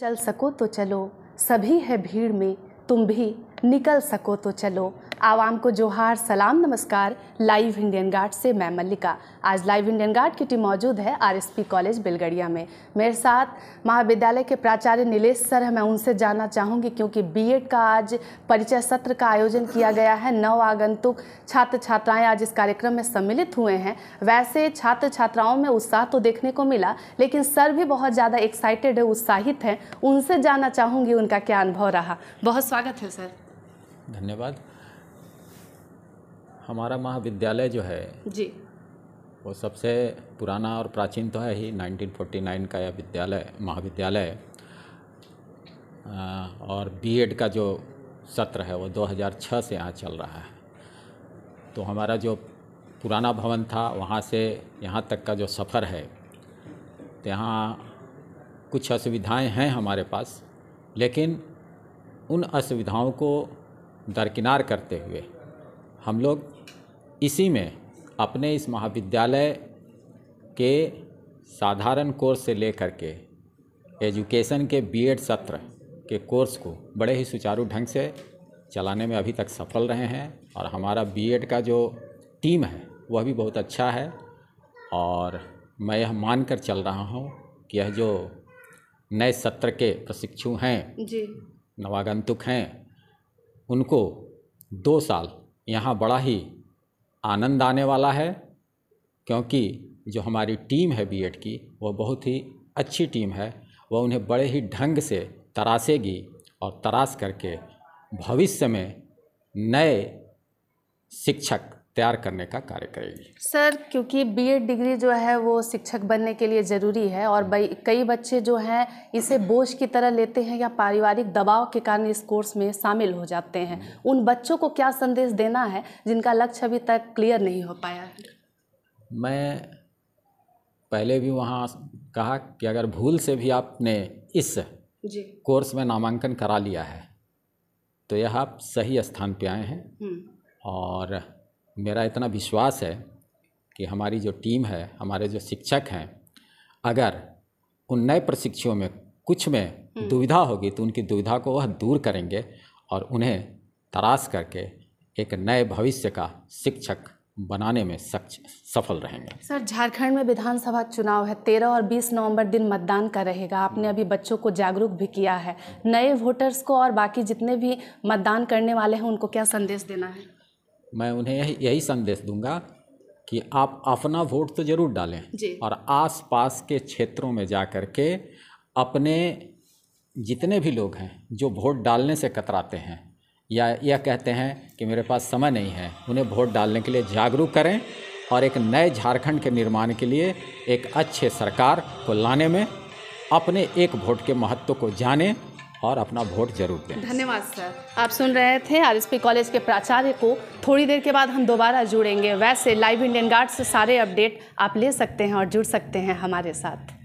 चल सको तो चलो सभी है भीड़ में तुम भी निकल सको तो चलो आवाम को जोहार सलाम नमस्कार लाइव इंडियन गार्ड से मैं मल्लिका आज लाइव इंडियन गार्ड की टीम मौजूद है आरएसपी कॉलेज बिलगड़िया में मेरे साथ महाविद्यालय के प्राचार्य नीलेश सर है मैं उनसे जानना चाहूँगी क्योंकि बीएड का आज परिचय सत्र का आयोजन किया गया है नव आगंतुक छात्र छात्राएँ आज इस कार्यक्रम में सम्मिलित हुए हैं वैसे छात्र छात्राओं में उत्साह तो देखने को मिला लेकिन सर भी बहुत ज़्यादा एक्साइटेड है उत्साहित हैं उनसे जानना चाहूँगी उनका क्या अनुभव रहा बहुत स्वागत है सर धन्यवाद हमारा महाविद्यालय जो है जी वो सबसे पुराना और प्राचीन तो है ही 1949 का यह विद्यालय महाविद्यालय और बीएड का जो सत्र है वो 2006 से यहाँ चल रहा है तो हमारा जो पुराना भवन था वहाँ से यहाँ तक का जो सफ़र है तो यहाँ कुछ असुविधाएं हैं हमारे पास लेकिन उन असुविधाओं को दरकिनार करते हुए हम लोग इसी में अपने इस महाविद्यालय के साधारण कोर्स से लेकर के एजुकेशन के बीएड सत्र के कोर्स को बड़े ही सुचारू ढंग से चलाने में अभी तक सफल रहे हैं और हमारा बीएड का जो टीम है वह भी बहुत अच्छा है और मैं यह मान कर चल रहा हूँ कि यह जो नए सत्र के प्रशिक्षु हैं जी नवागंतुक हैं उनको दो साल यहाँ बड़ा ही आनंद आने वाला है क्योंकि जो हमारी टीम है बीएड की वह बहुत ही अच्छी टीम है वह उन्हें बड़े ही ढंग से तरासेगी और तराश करके भविष्य में नए शिक्षक तैयार करने का कार्य करेगी सर क्योंकि बीएड डिग्री जो है वो शिक्षक बनने के लिए ज़रूरी है और हम्म। कई बच्चे जो हैं इसे बोझ की तरह लेते हैं या पारिवारिक दबाव के कारण इस कोर्स में शामिल हो जाते हैं हम्म। उन बच्चों को क्या संदेश देना है जिनका लक्ष्य अभी तक क्लियर नहीं हो पाया है मैं पहले भी वहाँ कहा कि अगर भूल से भी आपने इस कोर्स में नामांकन करा लिया है तो यह आप सही स्थान पर आए हैं हम्म। और मेरा इतना विश्वास है कि हमारी जो टीम है हमारे जो शिक्षक हैं अगर उन नए प्रशिक्षुओं में कुछ में हम्म। दुविधा होगी तो उनकी दुविधा को वह दूर करेंगे और उन्हें तराश करके एक नए भविष्य का शिक्षक बनाने में सच सफल रहेंगे सर झारखंड में विधानसभा चुनाव है तेरह और बीस नवंबर दिन मतदान का रहेगा आपने अभी बच्चों को जागरूक भी किया है नए वोटर्स को और बाकी जितने भी मतदान करने वाले हैं उनको क्या संदेश देना है मैं उन्हें यही संदेश दूंगा कि आप अपना वोट तो ज़रूर डालें और आसपास के क्षेत्रों में जा कर के अपने जितने भी लोग हैं जो वोट डालने से कतराते हैं या यह कहते हैं कि मेरे पास समय नहीं है उन्हें वोट डालने के लिए जागरूक करें और एक नए झारखंड के निर्माण के लिए एक अच्छे सरकार को लाने में अपने एक वोट के महत्व को जानें और अपना वोट जरूर दें धन्यवाद सर आप सुन रहे थे आर एस कॉलेज के प्राचार्य को थोड़ी देर के बाद हम दोबारा जुड़ेंगे वैसे लाइव इंडियन गार्ड से सारे अपडेट आप ले सकते हैं और जुड़ सकते हैं हमारे साथ